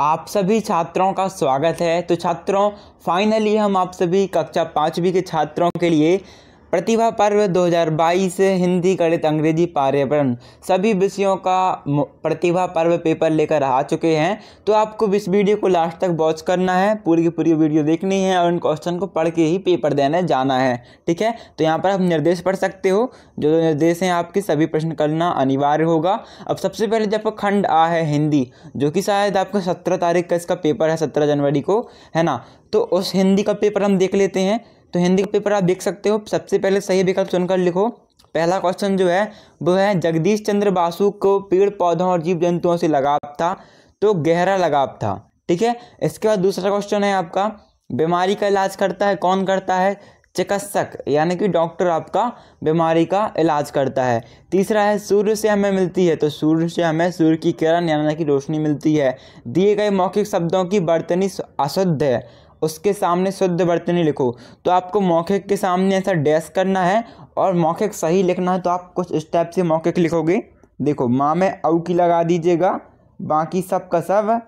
आप सभी छात्रों का स्वागत है तो छात्रों फाइनली हम आप सभी कक्षा पाँचवीं के छात्रों के लिए प्रतिभा पर्व 2022 हिंदी गणित अंग्रेजी पर्यावरण सभी विषयों का प्रतिभा पर्व पेपर लेकर आ चुके हैं तो आपको इस वीडियो को लास्ट तक वॉच करना है पूरी की पूरी वीडियो देखनी है और उन क्वेश्चन को पढ़ के ही पेपर देने जाना है ठीक है तो यहाँ पर आप निर्देश पढ़ सकते हो जो जो निर्देश हैं आपके सभी प्रश्न करना अनिवार्य होगा अब सबसे पहले जब खंड आ है हिंदी जो कि शायद आपका सत्रह तारीख का इसका पेपर है सत्रह जनवरी को है ना तो उस हिंदी का पेपर हम देख लेते हैं तो हिंदी का पेपर आप देख सकते हो सबसे पहले सही विकल्प चुनकर लिखो पहला क्वेश्चन जो है वो है जगदीश चंद्र बासु को पेड़ पौधों और जीव जंतुओं से लगाव था तो गहरा लगाव था ठीक है इसके बाद दूसरा क्वेश्चन है आपका बीमारी का इलाज करता है कौन करता है चिकित्सक यानी कि डॉक्टर आपका बीमारी का इलाज करता है तीसरा है सूर्य से हमें मिलती है तो सूर्य से हमें सूर्य की किरण यानी कि रोशनी मिलती है दिए गए मौखिक शब्दों की बर्तनी अशुद्ध है उसके सामने शुद्ध वर्तनी लिखो तो आपको मौखिक के सामने ऐसा डैश करना है और मौखिक सही लिखना है तो आप कुछ इस टाइप से मौखिक लिखोगे देखो माँ में औ की लगा दीजिएगा बाकी सब का सब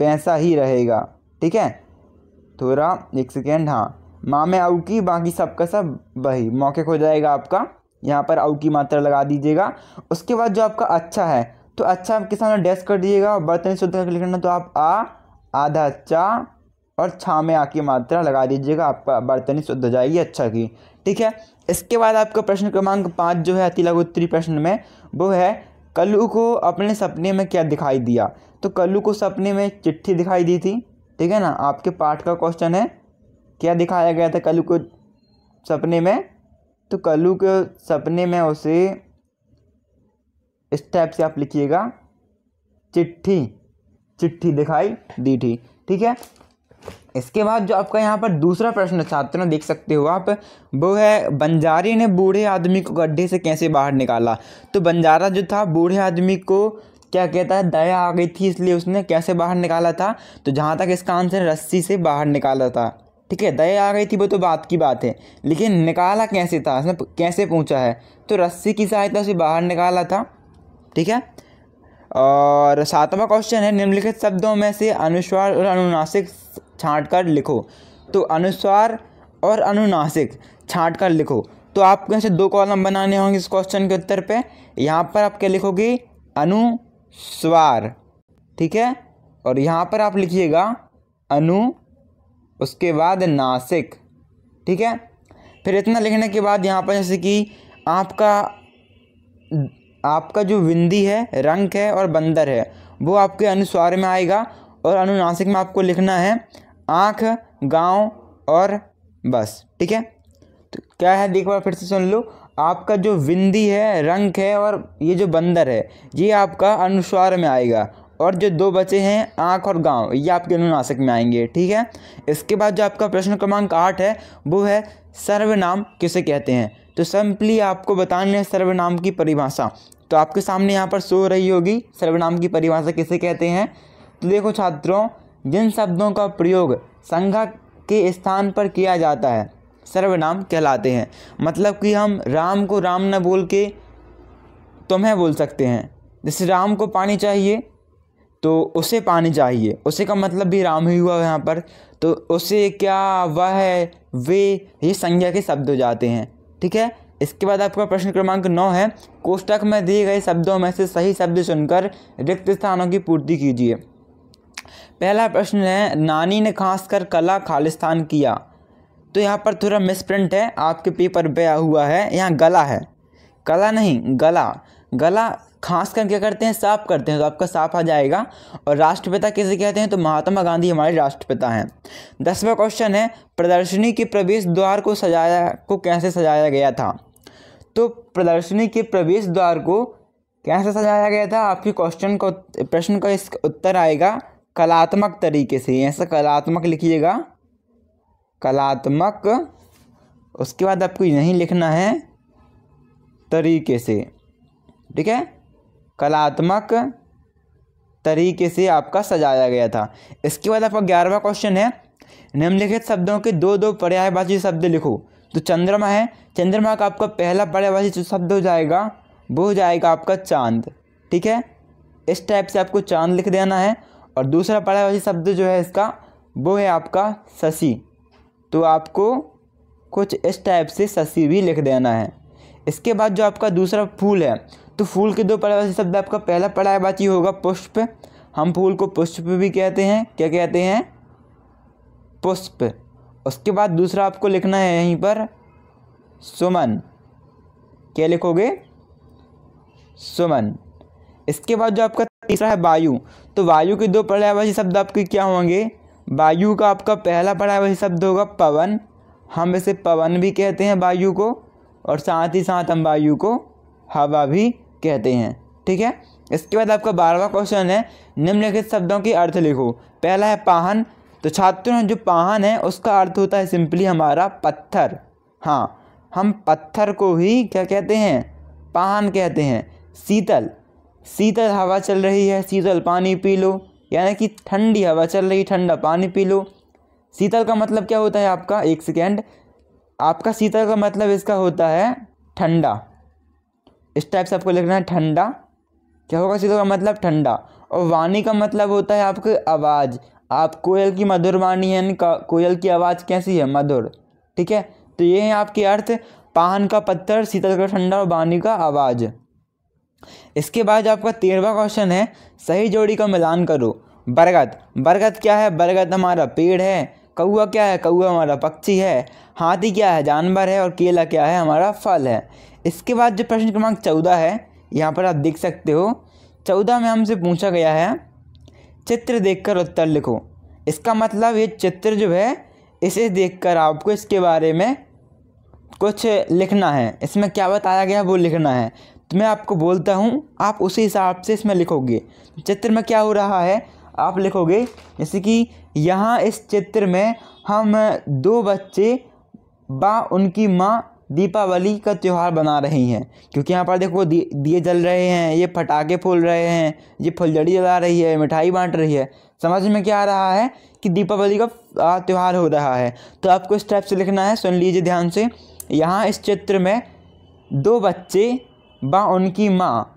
वैसा ही रहेगा ठीक है थोड़ा एक सेकेंड हाँ माँ में औ की बाकी सब का सब वही मौखिक हो जाएगा आपका यहाँ पर औ की मात्रा लगा दीजिएगा उसके बाद जो आपका अच्छा है तो अच्छा आपके सामने डैश कर दीजिएगा और बर्तन शुद्ध करके लिखना तो आप आ आधा चा और छाँव में आके मात्रा लगा दीजिएगा आपका बर्तनी शुद्ध हो जाएगी अच्छा की ठीक है इसके बाद आपका प्रश्न क्रमांक पाँच जो है अति लघुत्तरी प्रश्न में वो है कल्लू को अपने सपने में क्या दिखाई दिया तो कल्लू को सपने में चिट्ठी दिखाई दी थी ठीक है ना आपके पाठ का क्वेश्चन है क्या दिखाया गया था कल्लू को सपने में तो कल्लू के सपने में उसे इस टाइप से आप लिखिएगा चिट्ठी चिट्ठी दिखाई दी थी ठीक है इसके बाद जो आपका यहाँ पर दूसरा प्रश्न छात्रों देख सकते हो आप वो है बंजारे ने बूढ़े आदमी को गड्ढे से कैसे बाहर निकाला तो बंजारा जो था बूढ़े आदमी को क्या कहता है दया आ गई थी इसलिए उसने कैसे बाहर निकाला था तो जहाँ तक इसका आंसर रस्सी से बाहर निकाला था ठीक है दया आ गई थी वो तो बात की बात है लेकिन निकाला कैसे था उसने कैसे पूछा है तो रस्सी की सहायता से बाहर निकाला था ठीक है और सातवां क्वेश्चन है निम्नलिखित शब्दों में से अनुस्वार और अनुनासिक छाँट कर लिखो तो अनुस्वार और अनुनासिक छाँट कर लिखो तो आपको ऐसे दो कॉलम बनाने होंगे इस क्वेश्चन के उत्तर पे यहाँ पर आप क्या लिखोगे अनुस्वार ठीक है और यहाँ पर आप लिखिएगा अनु उसके बाद नासिक ठीक है फिर इतना लिखने के बाद यहाँ पर जैसे कि आपका आपका जो विंदी है रंग है और बंदर है वो आपके अनुस्वार में आएगा और अनुनासिक में आपको लिखना है आँख गाँव और बस ठीक है तो क्या है देख बार फिर से सुन लो आपका जो विंदी है रंग है और ये जो बंदर है ये आपका अनुस्वार में आएगा और जो दो बचे हैं आँख और गांव ये आपके अनुनाशक में आएंगे ठीक है इसके बाद जो आपका प्रश्न क्रमांक आठ है वो है सर्वनाम किसे कहते हैं तो सिंपली आपको बताने सर्वनाम की परिभाषा तो आपके सामने यहाँ पर सो रही होगी सर्वनाम की परिभाषा किसे कहते हैं तो देखो छात्रों जिन शब्दों का प्रयोग संज्ञा के स्थान पर किया जाता है सर्वनाम कहलाते हैं मतलब कि हम राम को राम न बोल के तुम्हें बोल सकते हैं जैसे राम को पानी चाहिए तो उसे पानी चाहिए उसे का मतलब भी राम ही हुआ यहाँ पर तो उसे क्या वह है वे ये संज्ञा के शब्द हो जाते हैं ठीक है इसके बाद आपका प्रश्न क्रमांक नौ है कोष्टक में दिए गए शब्दों में से सही शब्द चुनकर रिक्त स्थानों की पूर्ति कीजिए पहला प्रश्न है नानी ने खासकर कला खालिस्तान किया तो यहाँ पर थोड़ा मिसप्रिंट है आपके पेपर पे हुआ है यहाँ गला है कला नहीं गला गला खास कर क्या करते हैं साफ करते हैं तो आपका साफ आ जाएगा और राष्ट्रपिता किसे कहते हैं तो महात्मा गांधी हमारे राष्ट्रपिता हैं दसवा क्वेश्चन है प्रदर्शनी के प्रवेश द्वार को सजाया को कैसे सजाया गया था तो प्रदर्शनी के प्रवेश द्वार को कैसे सजाया गया था आपके क्वेश्चन का प्रश्न का इसका उत्तर आएगा कलात्मक तरीके से ऐसा कलात्मक लिखिएगा कलात्मक उसके बाद आपको यहीं लिखना है तरीके से ठीक है कलात्मक तरीके से आपका सजाया गया था इसके बाद आपका ग्यारहवा क्वेश्चन है निम्नलिखित शब्दों के दो दो पर्यायवाची शब्द लिखो तो चंद्रमा है चंद्रमा का आपका पहला पर्यायवाची जो शब्द हो जाएगा वो हो जाएगा आपका चांद ठीक है इस टाइप से आपको चांद लिख देना है और दूसरा पड़ा हुआ शब्द जो है इसका वो है आपका शशि तो आपको कुछ इस टाइप से शशि भी लिख देना है इसके बाद जो आपका दूसरा फूल है तो फूल के दो परिभाषी शब्द आपका पहला पढ़ाया बात ही होगा पुष्प हम फूल को पुष्प भी कहते हैं क्या कहते हैं पुष्प उसके बाद दूसरा आपको लिखना है यहीं पर सुमन क्या लिखोगे सुमन इसके बाद जो आपका तीसरा है वायु तो वायु के दो पर्यायवाची शब्द आपके क्या होंगे वायु का आपका पहला पर्यायवाची शब्द होगा पवन हम इसे पवन भी कहते हैं वायु को और साथ ही साथ हम वायु को हवा भी कहते हैं ठीक है इसके बाद आपका बारहवा क्वेश्चन है निम्नलिखित शब्दों के अर्थ लिखो पहला है पाहन तो छात्रों जो पाहन है उसका अर्थ होता है सिंपली हमारा पत्थर हाँ हम पत्थर को ही क्या कहते हैं पाहन कहते हैं शीतल शीतल हवा चल रही है शीतल पानी पी लो यानी कि ठंडी हवा चल रही ठंडा पानी पी लो शीतल का मतलब क्या होता है आपका एक सेकेंड आपका शीतल का मतलब इसका होता है ठंडा इस टाइप से आपको लिखना है ठंडा क्या होगा शीतल का मतलब ठंडा और वाणी का मतलब होता है आपकी आवाज़ आप कोयल की मधुर वाणी यानी कोयल की आवाज़ कैसी है मधुर ठीक है तो ये है आपके अर्थ पाहन का पत्थर शीतल का ठंडा और वाणी का आवाज़ इसके बाद जो आपका तेरहवा क्वेश्चन है सही जोड़ी का मिलान करो बरगद बरगद क्या है बरगद हमारा पेड़ है कौआ क्या है कौआ हमारा पक्षी है हाथी क्या है जानवर है और केला क्या है हमारा फल है इसके बाद जो प्रश्न क्रमांक चौदह है यहाँ पर आप देख सकते हो चौदह में हमसे पूछा गया है चित्र देखकर उत्तर लिखो इसका मतलब ये चित्र जो है इसे देखकर आपको इसके बारे में कुछ लिखना है इसमें क्या बताया गया वो लिखना है तो मैं आपको बोलता हूँ आप उसी हिसाब से इसमें लिखोगे चित्र में क्या हो रहा है आप लिखोगे जैसे कि यहाँ इस चित्र में हम दो बच्चे बा उनकी माँ दीपावली का त्यौहार बना रही हैं क्योंकि यहाँ पर देखो दिए जल रहे हैं ये फटाखे फूल रहे हैं ये फुलझड़ी जला रही है मिठाई बांट रही है समझ में क्या आ रहा है कि दीपावली का त्यौहार हो रहा है तो आपको इस टाइप से लिखना है सुन लीजिए ध्यान से यहाँ इस चित्र में दो बच्चे व उनकी माँ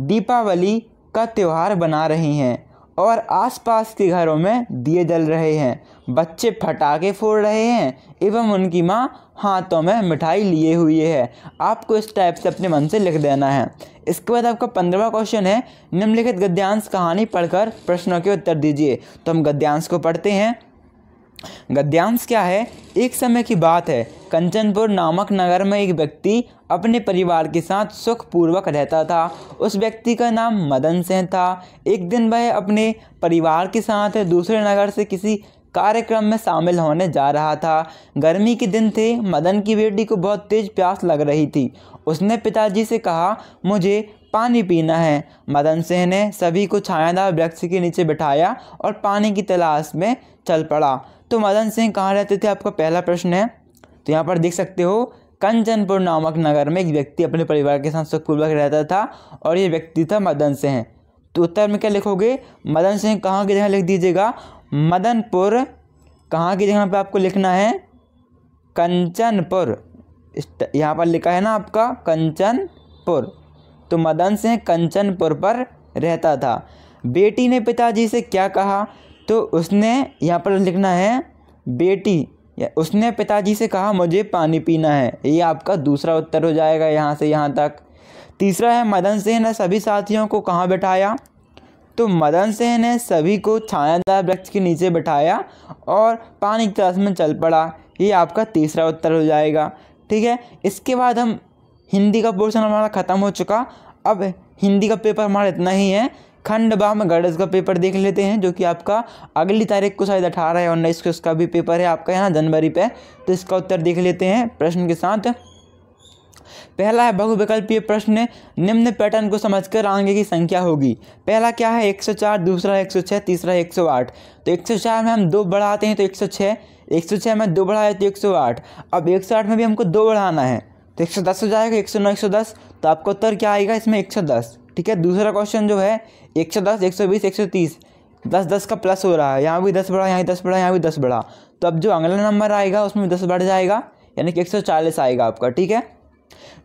दीपावली का त्यौहार बना रही हैं और आसपास के घरों में दिए जल रहे हैं बच्चे फटाके फोड़ रहे हैं एवं उनकी माँ हाथों में मिठाई लिए हुए है आपको इस टाइप से अपने मन से लिख देना है इसके बाद आपका पंद्रवा क्वेश्चन है निम्नलिखित गद्यांश कहानी पढ़कर प्रश्नों के उत्तर दीजिए तो हम गद्यांश को पढ़ते हैं गद्यांश क्या है एक समय की बात है कंचनपुर नामक नगर में एक व्यक्ति अपने परिवार के साथ सुखपूर्वक रहता था उस व्यक्ति का नाम मदन सिंह था एक दिन वह अपने परिवार के साथ दूसरे नगर से किसी कार्यक्रम में शामिल होने जा रहा था गर्मी के दिन थे मदन की बेटी को बहुत तेज़ प्यास लग रही थी उसने पिताजी से कहा मुझे पानी पीना है मदन सिंह ने सभी को छायादार वृक्ष के नीचे बिठाया और पानी की तलाश में चल पड़ा तो मदन सिंह कहाँ रहते थे आपका पहला प्रश्न है तो यहाँ पर देख सकते हो कंचनपुर नामक नगर में एक व्यक्ति अपने परिवार के साथ सुखपूर्वक रहता था और ये व्यक्ति था मदन सिंह तो उत्तर में क्या लिखोगे मदन सिंह कहाँ की जगह लिख दीजिएगा मदनपुर कहाँ की जगह पे आपको लिखना है कंचनपुर यहाँ पर लिखा है ना आपका कंचनपुर तो मदन सिंह कंचनपुर पर रहता था बेटी ने पिताजी से क्या कहा तो उसने यहाँ पर लिखना है बेटी उसने पिताजी से कहा मुझे पानी पीना है ये आपका दूसरा उत्तर हो जाएगा यहाँ से यहाँ तक तीसरा है मदन सिंह ने सभी साथियों को कहाँ बैठाया तो मदन सेन ने सभी को छायादार वृक्ष के नीचे बैठाया और पानी की तलाश में चल पड़ा ये आपका तीसरा उत्तर हो जाएगा ठीक है इसके बाद हम हिंदी का पोर्शन हमारा ख़त्म हो चुका अब हिंदी का पेपर हमारा इतना ही है खंड बाह में गणित का पेपर देख लेते हैं जो कि आपका अगली तारीख को शायद अठारह या उन्नीस को इसका भी पेपर है आपका यहाँ जनवरी पे तो इसका उत्तर देख लेते हैं प्रश्न के साथ पहला है बहुविकल्पीय प्रश्न निम्न पैटर्न को समझकर आगे की संख्या होगी पहला क्या है 104 दूसरा 106 तीसरा 108 तो 104 में हम दो बढ़ाते हैं तो 106 106 में दो बढ़ाए तो 108 अब 108 में भी हमको दो बढ़ाना है तो 110 हो जाएगा 109 110 तो आपका उत्तर क्या आएगा इसमें 110 ठीक है दूसरा क्वेश्चन जो है 110 120 130 दस दस का प्लस हो रहा है यहाँ भी दस बढ़ा यहाँ दस बढ़ा यहाँ भी दस बढ़ा तो अब जो अगला नंबर आएगा उसमें दस बढ़ जाएगा यानी कि एक सौ चालीस आएगा आपका ठीक है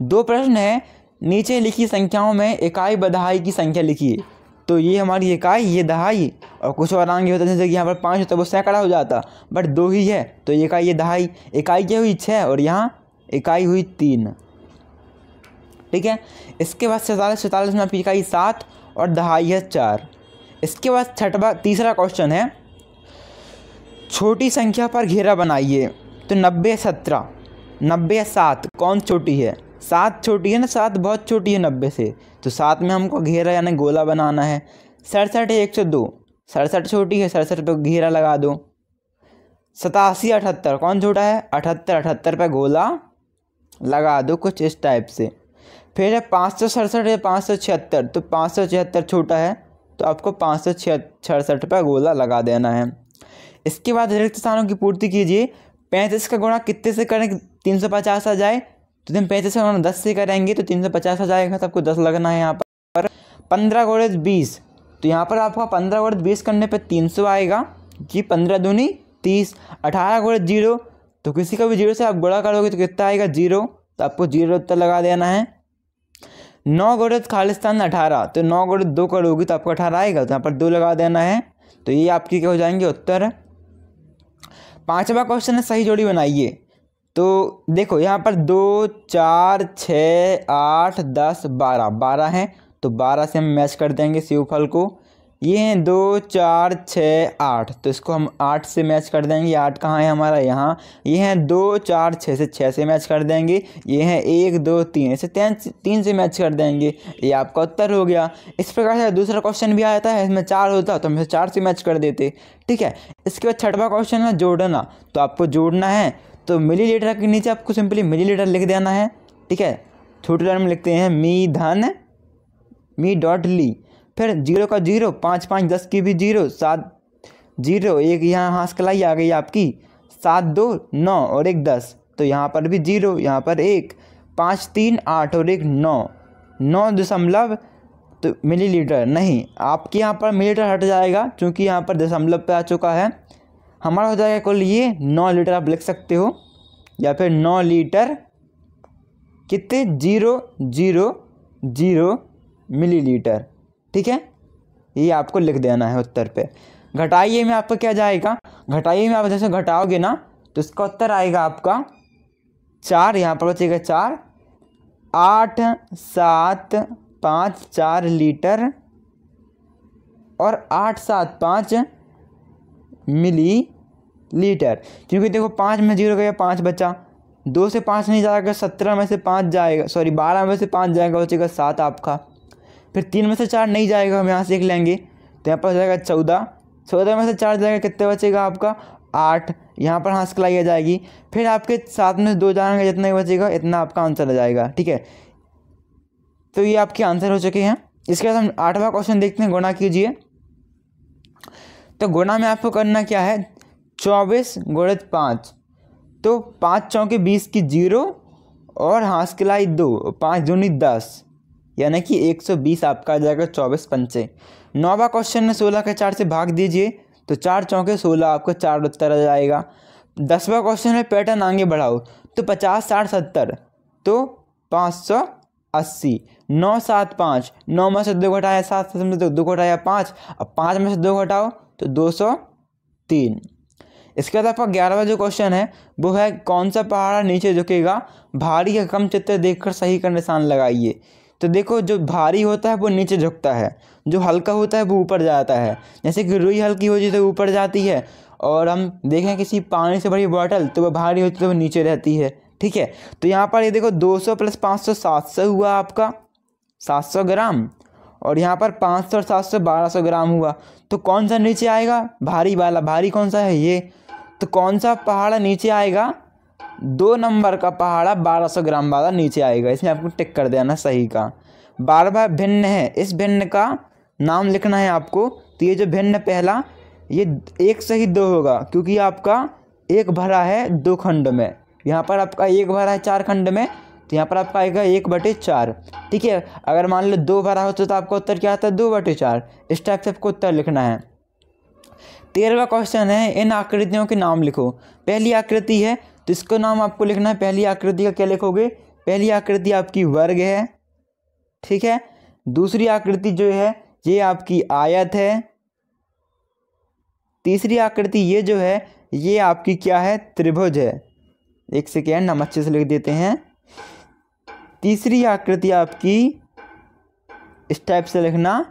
दो प्रश्न है नीचे लिखी संख्याओं में इकाई बधाई दहाई की संख्या लिखिए तो ये हमारी इकाई ये दहाई और कुछ और आगे होता जैसे कि यहाँ पर पाँच होता तो वो सैकड़ा हो जाता बट दो ही है तो ये इकाई ये दहाई इकाई क्या हुई छः और यहाँ इकाई हुई तीन ठीक है इसके बाद सैंतालीस सैतालीस में इकाई सात और दहाई है चार इसके बाद छठवा तीसरा क्वेश्चन है छोटी संख्या पर घेरा बनाइए तो नब्बे सत्रह नब्बे सात कौन छोटी है सात छोटी है ना सात बहुत छोटी है नब्बे से तो सात में हमको घेरा यानी गोला बनाना है सड़सठ है एक सौ दो सड़सठ छोटी है सड़सठ पे घेरा लगा दो सतासी अठहत्तर कौन छोटा है अठहत्तर अठहत्तर पे गोला लगा दो कुछ इस टाइप से फिर है पाँच सौ सड़सठ या पाँच सौ छिहत्तर तो पाँच सौ छिहत्तर छोटा है तो आपको पाँच सौ सड़सठ पर गोला लगा देना है इसके बाद रिक्त स्थानों की पूर्ति कीजिए पैंतीस का गुणा कितने से करें तीन सौ पचास आ जाए तो दिन पैसे से उन्होंने दस से करेंगे तो तीन सौ पचास हो जाएगा तो आपको दस लगना है यहाँ पर पंद्रह गोड़े तो बीस तो यहाँ पर आपका पंद्रह गोड़े तो बीस करने पर तीन सौ आएगा कि पंद्रह दूनी तीस अठारह गोड़े तो जीरो तो किसी का भी जीरो से आप गुणा करोगे तो कितना आएगा जीरो तो आपको जीरो उत्तर लगा देना है नौ गोड़े खालिस्तान अठारह तो नौ गोड़े दो करोगी तो आपको अठारह आएगा तो यहाँ पर दो लगा देना है तो ये आपकी क्या हो जाएंगे उत्तर पांचवा क्वेश्चन है सही जोड़ी बनाइए तो देखो यहाँ पर दो चार छः आठ दस बारह बारह हैं तो बारह से हम मैच कर देंगे शिवफल को ये हैं दो चार छः आठ तो इसको हम आठ से मैच कर देंगे आठ कहाँ है हमारा यहाँ ये हैं दो चार छः से छः से मैच कर देंगे ये हैं एक दो तीन से तीन तीन से मैच कर देंगे ये आपका उत्तर हो गया इस प्रकार से दूसरा क्वेश्चन भी आया था इसमें चार होता तो हम इसे चार से मैच कर देते ठीक है इसके बाद छठवा क्वेश्चन है जोड़ना तो आपको जोड़ना है तो मिली लीटर के नीचे आपको सिंपली मिली लीटर लिख देना है ठीक है छोटे लाइन में लिखते हैं मी धन मी डॉट ली फिर जीरो का जीरो पाँच पाँच दस की भी जीरो सात जीरो एक यहाँ कलाई हाँ आ गई आपकी सात दो नौ और एक दस तो यहाँ पर भी जीरो यहाँ पर एक पाँच तीन आठ और एक नौ नौ दशमलव तो मिलीलीटर नहीं आपके यहाँ पर मिलीलीटर हट जाएगा क्योंकि यहाँ पर दशमलव पे आ चुका है हमारा हो जाएगा कुल ये नौ लीटर आप लिख सकते हो या फिर नौ लीटर कितने जीरो जीरो जीरो मिलीलीटर ठीक है ये आपको लिख देना है उत्तर पे घटाइए में आपका क्या जाएगा घटाइए में आप जैसे घटाओगे ना तो इसका उत्तर आएगा आपका चार यहाँ पर बचेगा चार आठ सात पाँच चार लीटर और आठ सात पाँच मिली लीटर क्योंकि देखो पाँच में जीरो गया पाँच बचा दो से पाँच नहीं जाएगा सत्रह में से पाँच जाएगा सॉरी बारह में से पाँच जाएगा बचेगा सात आपका फिर तीन में से चार नहीं जाएगा हम यहाँ से एक लेंगे तो यहाँ पर जाएगा चौदह चौदह में से चार जाएगा कितने बचेगा आपका आठ यहाँ पर हाँस आ जाएगी फिर आपके सात में दो जाएगा जितना ही बचेगा इतना आपका आंसर आ जाएगा ठीक है तो ये आपके आंसर हो चुके हैं इसके बाद हम आठवां क्वेश्चन देखते हैं गुणा कीजिए तो गुणा में आपको करना क्या है चौबीस गुणित पाँच तो पाँच चौके बीस की जीरो और हाँस किलाई दो पाँच दूनी दस यानी कि एक सौ बीस आपका आ जाएगा चौबीस पंचे नौवा क्वेश्चन में सोलह के चार से भाग दीजिए तो चार चौके सोलह आपका चार उत्तर आ जाएगा दसवा क्वेश्चन में पैटर्न आगे बढ़ाओ तो पचास साठ सत्तर तो पाँच सौ अस्सी नौ सात पाँच नौ में से दो घटाया सात से दो घटाया पाँच अब पाँच में से दो घटाओ तो दो सौ तीन इसके बाद आपका ग्यारहवा जो क्वेश्चन है वो है कौन सा पहाड़ नीचे झुकेगा भारी या कम चित्र देखकर सही का निशान लगाइए तो देखो जो भारी होता है वो नीचे झुकता है जो हल्का होता है वो ऊपर जाता है जैसे कि रुई हल्की होती है तो ऊपर जाती है और हम देखें किसी पानी से भरी बॉटल तो वह भारी होती है तो वह नीचे रहती है ठीक है तो यहाँ पर ये देखो 200 प्लस 500 सौ हुआ आपका 700 ग्राम और यहाँ पर 500 और 700 1200 ग्राम हुआ तो कौन सा नीचे आएगा भारी वाला भारी कौन सा है ये तो कौन सा पहाड़ा नीचे आएगा दो नंबर का पहाड़ा बारह सौ ग्राम वाला नीचे आएगा इसमें आपको टिक कर देना सही का बार बार भिन्न है इस भिन्न का नाम लिखना है आपको तो ये जो भिन्न पहला ये एक से ही दो होगा क्योंकि आपका एक भरा है दो खंड में यहाँ पर आपका एक भरा है चार खंड में तो यहाँ पर आपका आएगा एक बटे चार ठीक है अगर मान लो दो भरा होता तो, तो आपका उत्तर क्या आता है दो बटे चार इस टाइप से आपको उत्तर लिखना है तेरहवा क्वेश्चन है इन आकृतियों के नाम लिखो पहली आकृति है तो इसको नाम आपको लिखना है पहली आकृति का क्या लिखोगे पहली आकृति आपकी वर्ग है ठीक है दूसरी आकृति जो है ये आपकी आयत है तीसरी आकृति ये जो है ये आपकी क्या है त्रिभुज है एक सेकेंड हम अच्छे से लिख देते हैं तीसरी आकृति आपकी इस टाइप से लिखना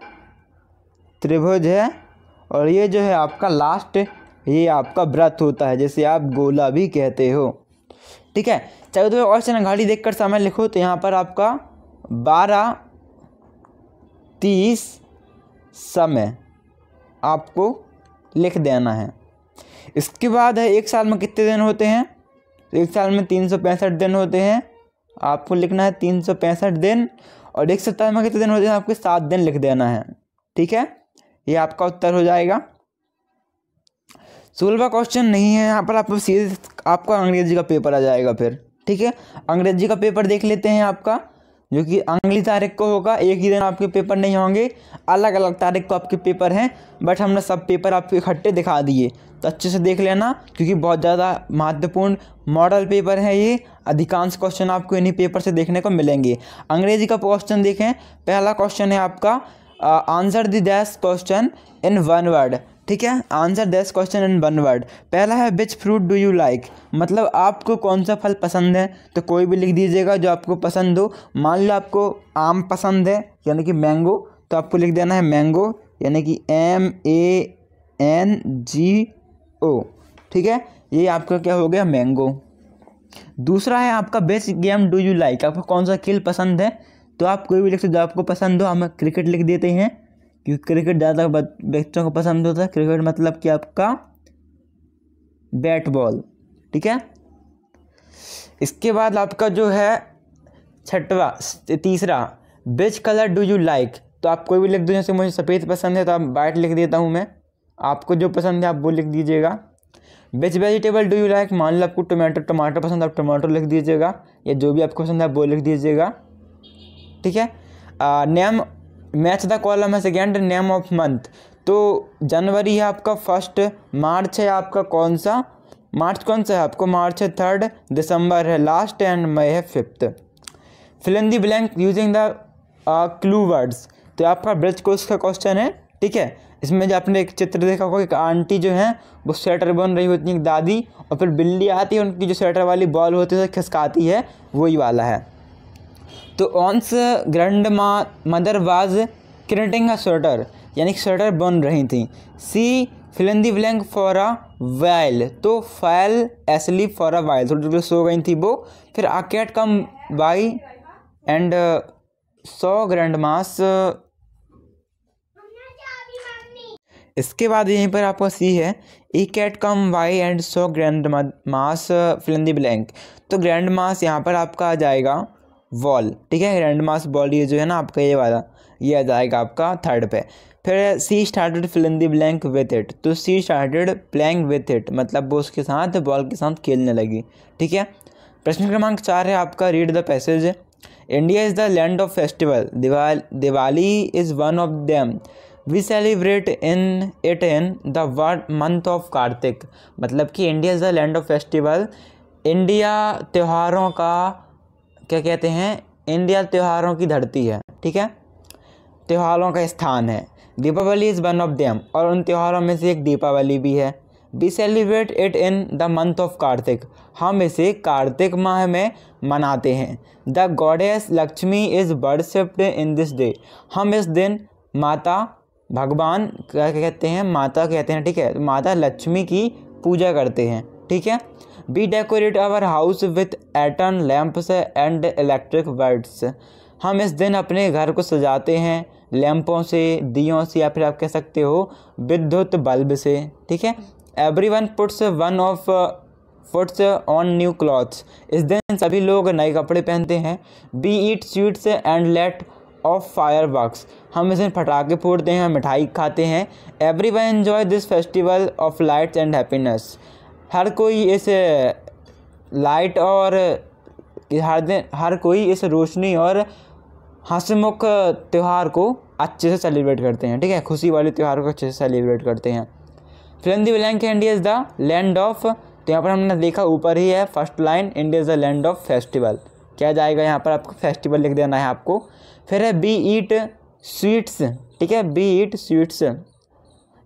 त्रिभुज है और ये जो है आपका लास्ट ये आपका व्रत होता है जैसे आप गोला भी कहते हो ठीक है चाहे तो और चना घाटी कर समय लिखो तो यहाँ पर आपका बारह तीस समय आपको लिख देना है इसके बाद है एक साल में कितने दिन होते हैं तो एक साल में तीन सौ पैंसठ दिन होते हैं आपको लिखना है तीन सौ पैंसठ दिन और एक सप्ताह में कितने दिन होते हैं आपको सात दिन लिख देना है ठीक है ये आपका उत्तर हो जाएगा सोलवा क्वेश्चन नहीं है यहाँ पर आप सीधे आपका अंग्रेजी का पेपर आ जाएगा फिर ठीक है अंग्रेजी का पेपर देख लेते हैं आपका जो कि अगली तारीख को होगा एक ही दिन आपके पेपर नहीं होंगे अलग अलग तारीख को आपके पेपर हैं बट हमने सब पेपर आपके इकट्ठे दिखा दिए तो अच्छे से देख लेना क्योंकि बहुत ज़्यादा महत्वपूर्ण मॉडल पेपर है ये अधिकांश क्वेश्चन आपको इन्हीं पेपर से देखने को मिलेंगे अंग्रेजी का क्वेश्चन देखें पहला क्वेश्चन है आपका answer the these question in one word ठीक है answer these question in one word पहला है which fruit do you like मतलब आपको कौन सा फल पसंद है तो कोई भी लिख दीजिएगा जो आपको पसंद हो मान लो आपको आम पसंद है यानी कि मैंगो तो आपको लिख देना है मैंगो यानी कि एम ए एन जी ओ ठीक है ये आपका क्या हो गया मैंगो दूसरा है आपका best game do you like आपको कौन सा खेल पसंद है तो आप कोई भी लिख सकते हो आपको पसंद हो हम क्रिकेट लिख देते हैं क्योंकि क्रिकेट ज़्यादा बच्चों को पसंद होता है क्रिकेट मतलब कि आपका बैट बॉल ठीक है इसके बाद आपका जो है छठवा तीसरा which colour do you like तो आप कोई भी लिख दो जैसे मुझे सफ़ेद पसंद है तो आप वाइट लिख देता हूँ मैं आपको जो पसंद है आप वो लिख दीजिएगा veg vegetable do you like मान लो आपको टोमेटो टमाटर पसंद है आप टमाटो लिख दीजिएगा या जो भी आपको पसंद है आप वो लिख दीजिएगा ठीक है नेम मैच द कॉलम है सेकेंड नेम ऑफ मंथ तो जनवरी है आपका फर्स्ट मार्च है आपका कौन सा मार्च कौन सा है आपको मार्च है थर्ड दिसंबर है लास्ट एंड मई है fifth fill in the blank using the clue words तो आपका ब्रिज कोर्स का क्वेश्चन है ठीक है इसमें जो आपने एक चित्र देखा होगा एक आंटी जो है वो स्वेटर बन रही होती है एक दादी और फिर बिल्ली आती है उनकी जो स्वेटर वाली बॉल होती है खिसकाती है वही वाला है तो once grandmother was knitting a sweater यानी स्वेटर बन रही थी she fill in the the blank for a while तो फैल एसली फॉर अ वाइल थोड़ी देर सो गई थी वो फिर a cat come by and so grandma's इसके बाद यहीं पर आपको सी है ई cat come by and so grandma's fill in the the blank तो ग्रैंड मास यहाँ पर आपका आ जाएगा वॉल ठीक है रैंड मास बॉल ये जो है ना आपका ये वाला ये आ जाएगा आपका थर्ड पे फिर she started fill in the blank with it तो she started playing with it मतलब वो उसके साथ बॉल के साथ खेलने लगी ठीक है प्रश्न क्रमांक चार है आपका read the passage India is the land of festival Diwali is one of them we celebrate in it in the word month of Kartik मतलब कि India is the land of festival India त्योहारों का क्या कहते हैं इंडिया त्योहारों की धरती है ठीक है त्योहारों का स्थान है Deepawali is one of them और उन त्योहारों में से एक दीपावली भी है we celebrate it in the month of Kartik हम इसे कार्तिक माह में मनाते हैं the goddess Lakshmi is worshipped in this day हम इस दिन माता भगवान क्या कहते हैं माता कहते हैं ठीक है माता लक्ष्मी की पूजा करते हैं ठीक है we decorate our house with earthen lamps and electric words हम इस दिन अपने घर को सजाते हैं लैम्पों से दियों से या फिर आप कह सकते हो विद्युत बल्ब से ठीक है everyone puts one of puts on new clothes इस दिन सभी लोग नए कपड़े पहनते हैं we eat sweets and let off fireworks हम इस दिन पटाखे फोड़ते हैं मिठाई खाते हैं everyone enjoy this festival of lights and happiness हर कोई इस लाइट और हर दिन हर कोई इस रोशनी और हंसमुख त्यौहार को अच्छे से सेलिब्रेट करते हैं ठीक है खुशी वाले त्यौहार को अच्छे से सेलिब्रेट करते हैं fill in the blank India is the land of तो यहाँ पर हमने देखा ऊपर ही है first line India is the land of festival क्या जाएगा यहाँ पर आपको फेस्टिवल लिख देना है आपको फिर है बी ईट स्वीट्स ठीक है बी ईट स्वीट्स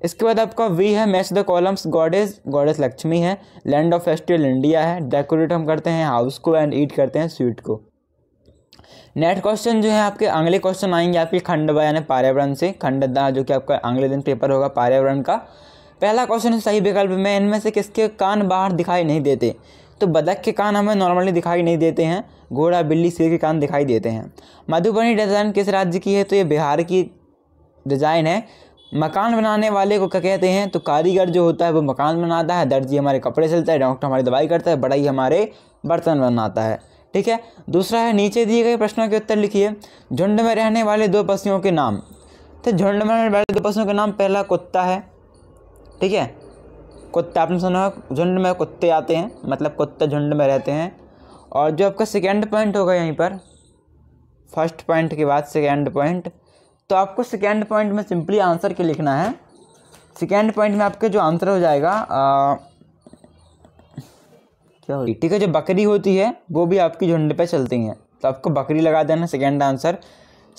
इसके बाद आपका वी है match the columns goddess goddess Lakshmi है लैंड ऑफ फेस्टिवल इंडिया है डेकोरेट हम करते हैं हाउस को एंड ईट करते हैं स्वीट को नेक्स्ट क्वेश्चन जो है आपके अगले क्वेश्चन आएंगे आपके खंड व यानी पर्यावरण से खंड द जो कि आपका अगले दिन पेपर होगा पर्यावरण का पहला क्वेश्चन है सही विकल्प में इनमें से किसके कान बाहर दिखाई नहीं देते तो बदक के कान हमें नॉर्मली दिखाई नहीं देते हैं घोड़ा बिल्ली शेर के कान दिखाई देते हैं मधुबनी डिज़ाइन किस राज्य की है तो ये बिहार की डिज़ाइन है मकान बनाने वाले को क्या कहते हैं तो कारीगर जो होता है वो मकान बनाता है दर्जी हमारे कपड़े सिलता है डॉक्टर हमारी दवाई करता है ही हमारे बर्तन बनाता है ठीक है दूसरा है नीचे दिए गए प्रश्नों के उत्तर लिखिए झुंड में रहने वाले दो पशुओं के नाम तो झुंड में रहने वाले दो पशुओं के नाम पहला कुत्ता है ठीक है कुत्ता आपने सुना झुंड में कुत्ते आते हैं मतलब कुत्ते झुंड में रहते हैं और जो आपका सेकेंड पॉइंट होगा यहीं पर फर्स्ट पॉइंट के बाद सेकेंड पॉइंट तो आपको सेकेंड पॉइंट में सिंपली आंसर के लिखना है सेकेंड पॉइंट में आपके जो आंसर हो जाएगा आ, क्या होगी ठीक है जो बकरी होती है वो भी आपकी झुंड पे चलती हैं तो आपको बकरी लगा देना सेकेंड आंसर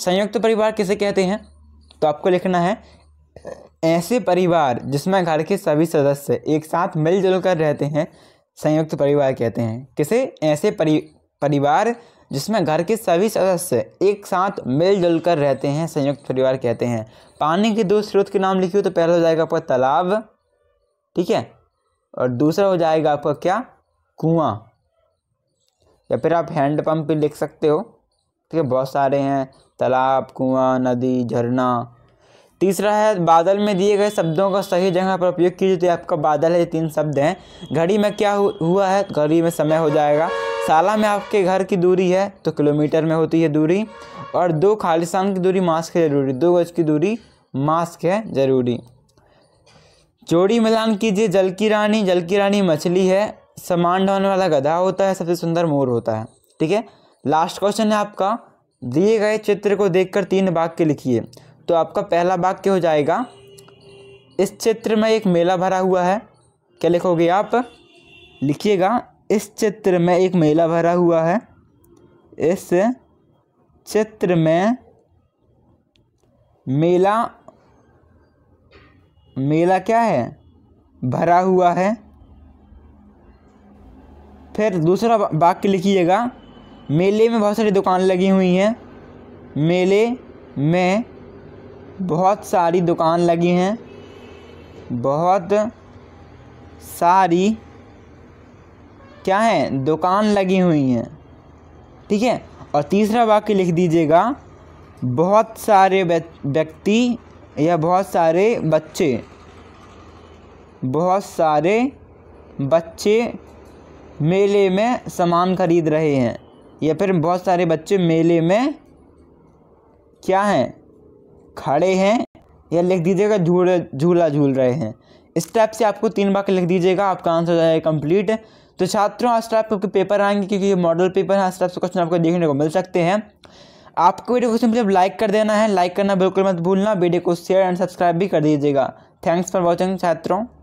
संयुक्त तो परिवार किसे कहते हैं तो आपको लिखना है ऐसे परिवार जिसमें घर के सभी सदस्य एक साथ मिलजुल कर रहते हैं संयुक्त परिवार कहते हैं किसे ऐसे परि परिवार जिसमें घर के सभी सदस्य एक साथ मिलजुल कर रहते हैं संयुक्त परिवार कहते हैं पानी के दो स्रोत के नाम लिखिए तो पहला हो जाएगा आपका तालाब ठीक है और दूसरा हो जाएगा आपका क्या कुआं या फिर आप हैंड पंप भी लिख सकते हो ठीक है बहुत सारे हैं तालाब कुआं नदी झरना तीसरा है बादल में दिए गए शब्दों का सही जगह पर उपयोग कीजिए तो आपका बादल है ये तीन शब्द हैं घड़ी में क्या हुआ है घड़ी में समय हो जाएगा साला में आपके घर की दूरी है तो किलोमीटर में होती है दूरी और दो खालिस्तान की दूरी मास्क है ज़रूरी दो गज की दूरी मास्क है ज़रूरी जोड़ी मिलान कीजिए जल की रानी जल की रानी मछली है समान ढोने वाला गधा होता है सबसे सुंदर मोर होता है ठीक है लास्ट क्वेश्चन है आपका दिए गए चित्र को देखकर तीन वाक्य लिखिए तो आपका पहला वाक्य हो जाएगा इस चित्र में एक मेला भरा हुआ है क्या लिखोगे आप लिखिएगा इस चित्र में एक मेला भरा हुआ है इस चित्र में मेला मेला क्या है भरा हुआ है फिर दूसरा वाक्य लिखिएगा मेले में बहुत सारी दुकान लगी हुई हैं मेले में बहुत सारी दुकान लगी हैं बहुत सारी क्या है दुकान लगी हुई हैं ठीक है और तीसरा वाक्य लिख दीजिएगा बहुत सारे व्यक्ति या बहुत सारे बच्चे बहुत सारे बच्चे मेले में सामान खरीद रहे हैं या फिर बहुत सारे बच्चे मेले में क्या हैं खड़े हैं या लिख दीजिएगा झूले झूला झूल रहे हैं इस टाइप से आपको तीन वाक्य लिख दीजिएगा आपका आंसर हो जाएगा कंप्लीट तो छात्रों आज तो आपके पेपर आएंगे क्योंकि ये मॉडल पेपर है आज तो से क्वेश्चन आपको देखने को मिल सकते हैं आपको वीडियो को सिंपली लाइक कर देना है लाइक करना बिल्कुल मत भूलना वीडियो को शेयर एंड सब्सक्राइब भी कर दीजिएगा थैंक्स फॉर वॉचिंग छात्रों